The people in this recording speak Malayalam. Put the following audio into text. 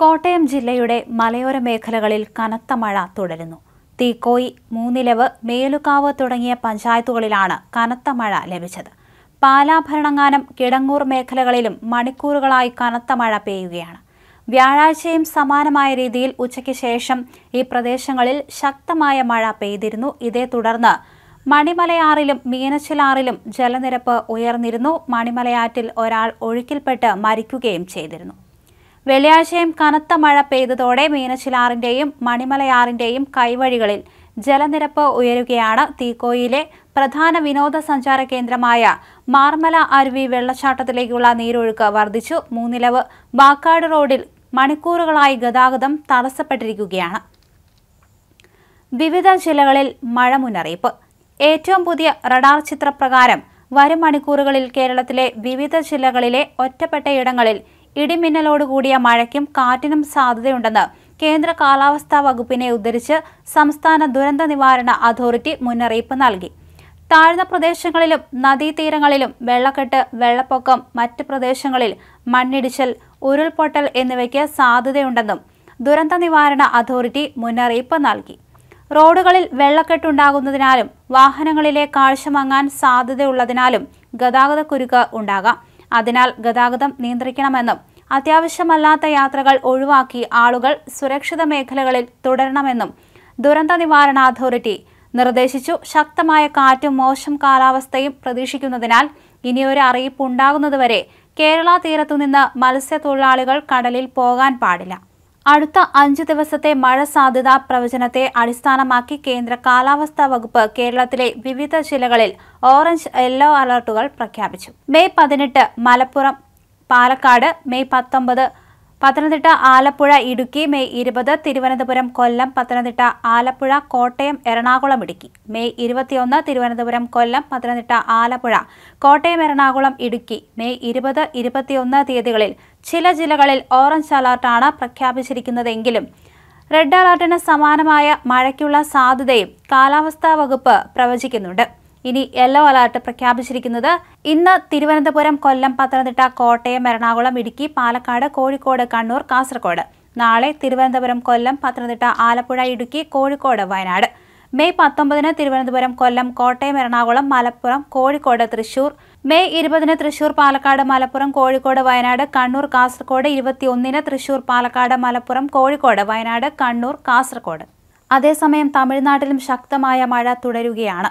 കോട്ടയം ജില്ലയുടെ മലയോര മേഖലകളിൽ കനത്ത മഴ തുടരുന്നു തീക്കോയി മൂന്നിലവ് മേലുകാവ് തുടങ്ങിയ പഞ്ചായത്തുകളിലാണ് കനത്ത മഴ ലഭിച്ചത് പാലാ ഭരണങ്ങാനം കിടങ്ങൂർ മേഖലകളിലും മണിക്കൂറുകളായി കനത്ത മഴ പെയ്യുകയാണ് വ്യാഴാഴ്ചയും സമാനമായ രീതിയിൽ ഉച്ചയ്ക്ക് ശേഷം ഈ പ്രദേശങ്ങളിൽ ശക്തമായ മഴ പെയ്തിരുന്നു ഇതേ തുടർന്ന് മണിമലയാറിലും മീനച്ചിലാറിലും ജലനിരപ്പ് ഉയർന്നിരുന്നു മണിമലയാറ്റിൽ ഒരാൾ ഒഴുക്കിൽപ്പെട്ട് മരിക്കുകയും ചെയ്തിരുന്നു വെള്ളിയാഴ്ചയും കനത്ത മഴ പെയ്തതോടെ മീനച്ചിലാറിന്റെയും മണിമലയാറിന്റെയും കൈവഴികളിൽ ജലനിരപ്പ് ഉയരുകയാണ് തീക്കോയിലെ പ്രധാന വിനോദസഞ്ചാര കേന്ദ്രമായ മാർമല അരുവി വെള്ളച്ചാട്ടത്തിലേക്കുള്ള നീരൊഴുക്ക് വർദ്ധിച്ചു മൂന്നിലവ് ബാക്കാട് റോഡിൽ മണിക്കൂറുകളായി ഗതാഗതം തടസ്സപ്പെട്ടിരിക്കുകയാണ് വിവിധ ജില്ലകളിൽ മഴ മുന്നറിയിപ്പ് ഏറ്റവും പുതിയ റഡാർ ചിത്രപ്രകാരം വരും മണിക്കൂറുകളിൽ കേരളത്തിലെ വിവിധ ജില്ലകളിലെ ഒറ്റപ്പെട്ടയിടങ്ങളിൽ ഇടിമിന്നലോടുകൂടിയ മഴയ്ക്കും കാറ്റിനും സാധ്യതയുണ്ടെന്ന് കേന്ദ്ര കാലാവസ്ഥാ വകുപ്പിനെ ഉദ്ധരിച്ച് സംസ്ഥാന ദുരന്ത നിവാരണ അതോറിറ്റി മുന്നറിയിപ്പ് നൽകി താഴ്ന്ന പ്രദേശങ്ങളിലും നദീതീരങ്ങളിലും വെള്ളക്കെട്ട് വെള്ളപ്പൊക്കം മറ്റ് പ്രദേശങ്ങളിൽ മണ്ണിടിച്ചൽ ഉരുൾപൊട്ടൽ എന്നിവയ്ക്ക് സാധ്യതയുണ്ടെന്നും ദുരന്ത നിവാരണ അതോറിറ്റി മുന്നറിയിപ്പ് നൽകി റോഡുകളിൽ വെള്ളക്കെട്ടുണ്ടാകുന്നതിനാലും വാഹനങ്ങളിലെ കാഴ്ച മങ്ങാൻ സാധ്യതയുള്ളതിനാലും കുരുക്ക് ഉണ്ടാകാം അതിനാൽ ഗതാഗതം നിയന്ത്രിക്കണമെന്നും അത്യാവശ്യമല്ലാത്ത യാത്രകൾ ഒഴിവാക്കി ആളുകൾ സുരക്ഷിത മേഖലകളിൽ തുടരണമെന്നും ദുരന്ത നിവാരണ അതോറിറ്റി നിർദ്ദേശിച്ചു ശക്തമായ കാറ്റും മോശം കാലാവസ്ഥയും പ്രതീക്ഷിക്കുന്നതിനാൽ ഇനിയൊരു അറിയിപ്പ് ഉണ്ടാകുന്നതുവരെ കേരള തീരത്തുനിന്ന് മത്സ്യത്തൊഴിലാളികൾ കടലിൽ പോകാൻ പാടില്ല അടുത്ത അഞ്ച് ദിവസത്തെ മഴ സാധ്യതാ പ്രവചനത്തെ അടിസ്ഥാനമാക്കി കേന്ദ്ര കാലാവസ്ഥാ വകുപ്പ് കേരളത്തിലെ വിവിധ ജില്ലകളിൽ ഓറഞ്ച് യെല്ലോ അലർട്ടുകൾ പ്രഖ്യാപിച്ചു മെയ് പതിനെട്ട് മലപ്പുറം പാലക്കാട് മെയ് പത്തൊമ്പത് പത്തനംതിട്ട ആലപ്പുഴ ഇടുക്കി മെയ് ഇരുപത് തിരുവനന്തപുരം കൊല്ലം പത്തനംതിട്ട ആലപ്പുഴ കോട്ടയം എറണാകുളം ഇടുക്കി മെയ് ഇരുപത്തിയൊന്ന് തിരുവനന്തപുരം കൊല്ലം പത്തനംതിട്ട ആലപ്പുഴ കോട്ടയം എറണാകുളം ഇടുക്കി മെയ് ഇരുപത് ഇരുപത്തിയൊന്ന് തീയതികളിൽ ചില ജില്ലകളിൽ ഓറഞ്ച് അലർട്ടാണ് പ്രഖ്യാപിച്ചിരിക്കുന്നതെങ്കിലും റെഡ് അലർട്ടിന് സമാനമായ മഴയ്ക്കുള്ള സാധ്യതയും കാലാവസ്ഥാ വകുപ്പ് പ്രവചിക്കുന്നുണ്ട് ഇനി യെല്ലോ അലർട്ട് പ്രഖ്യാപിച്ചിരിക്കുന്നത് ഇന്ന് തിരുവനന്തപുരം കൊല്ലം പത്തനംതിട്ട കോട്ടയം എറണാകുളം ഇടുക്കി പാലക്കാട് കോഴിക്കോട് കണ്ണൂർ കാസർഗോഡ് നാളെ തിരുവനന്തപുരം കൊല്ലം പത്തനംതിട്ട ആലപ്പുഴ ഇടുക്കി കോഴിക്കോട് വയനാട് മെയ് പത്തൊമ്പതിന് തിരുവനന്തപുരം കൊല്ലം കോട്ടയം എറണാകുളം മലപ്പുറം കോഴിക്കോട് തൃശൂർ മെയ് ഇരുപതിന് തൃശൂർ പാലക്കാട് മലപ്പുറം കോഴിക്കോട് വയനാട് കണ്ണൂർ കാസർഗോഡ് ഇരുപത്തിയൊന്നിന് തൃശൂർ പാലക്കാട് മലപ്പുറം കോഴിക്കോട് വയനാട് കണ്ണൂർ കാസർഗോഡ് അതേസമയം തമിഴ്നാട്ടിലും ശക്തമായ മഴ തുടരുകയാണ്